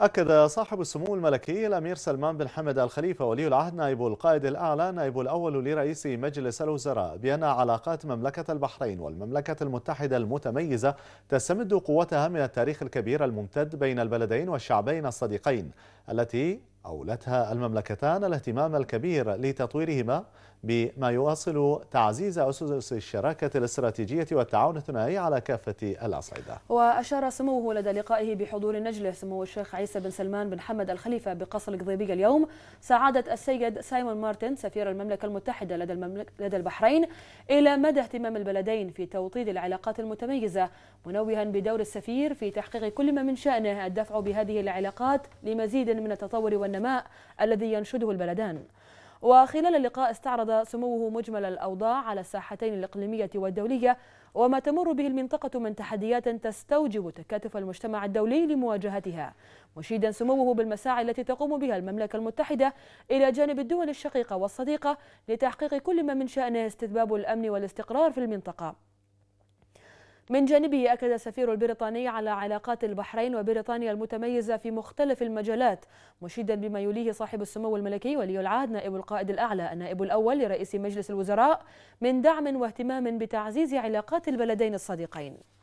أكد صاحب السمو الملكي الأمير سلمان بن حمد الخليفة ولي العهد نائب القائد الأعلى نائب الأول لرئيس مجلس الوزراء بأن علاقات مملكة البحرين والمملكة المتحدة المتميزة تستمد قوتها من التاريخ الكبير الممتد بين البلدين والشعبين الصديقين التي أولتها المملكتان الاهتمام الكبير لتطويرهما بما يواصل تعزيز أسس الشراكة الاستراتيجية والتعاون الثنائي على كافة الأصعدة وأشار سموه لدى لقائه بحضور النجلة سمو الشيخ عيسى بن سلمان بن حمد الخليفة بقصر القضيبية اليوم سعادة السيد سايمون مارتن سفير المملكة المتحدة لدى, المملك لدى البحرين إلى مدى اهتمام البلدين في توطيد العلاقات المتميزة منوها بدور السفير في تحقيق كل ما من شأنه الدفع بهذه العلاقات لمزيد من التطور والنمو والنماء الذي ينشده البلدان وخلال اللقاء استعرض سموه مجمل الأوضاع على الساحتين الإقليمية والدولية وما تمر به المنطقة من تحديات تستوجب تكاتف المجتمع الدولي لمواجهتها مشيدا سموه بالمساعي التي تقوم بها المملكة المتحدة إلى جانب الدول الشقيقة والصديقة لتحقيق كل ما من شأنه استتباب الأمن والاستقرار في المنطقة من جانبه أكد السفير البريطاني على علاقات البحرين وبريطانيا المتميزة في مختلف المجالات مشيدا بما يليه صاحب السمو الملكي ولي العهد نائب القائد الأعلى النائب الأول لرئيس مجلس الوزراء من دعم واهتمام بتعزيز علاقات البلدين الصديقين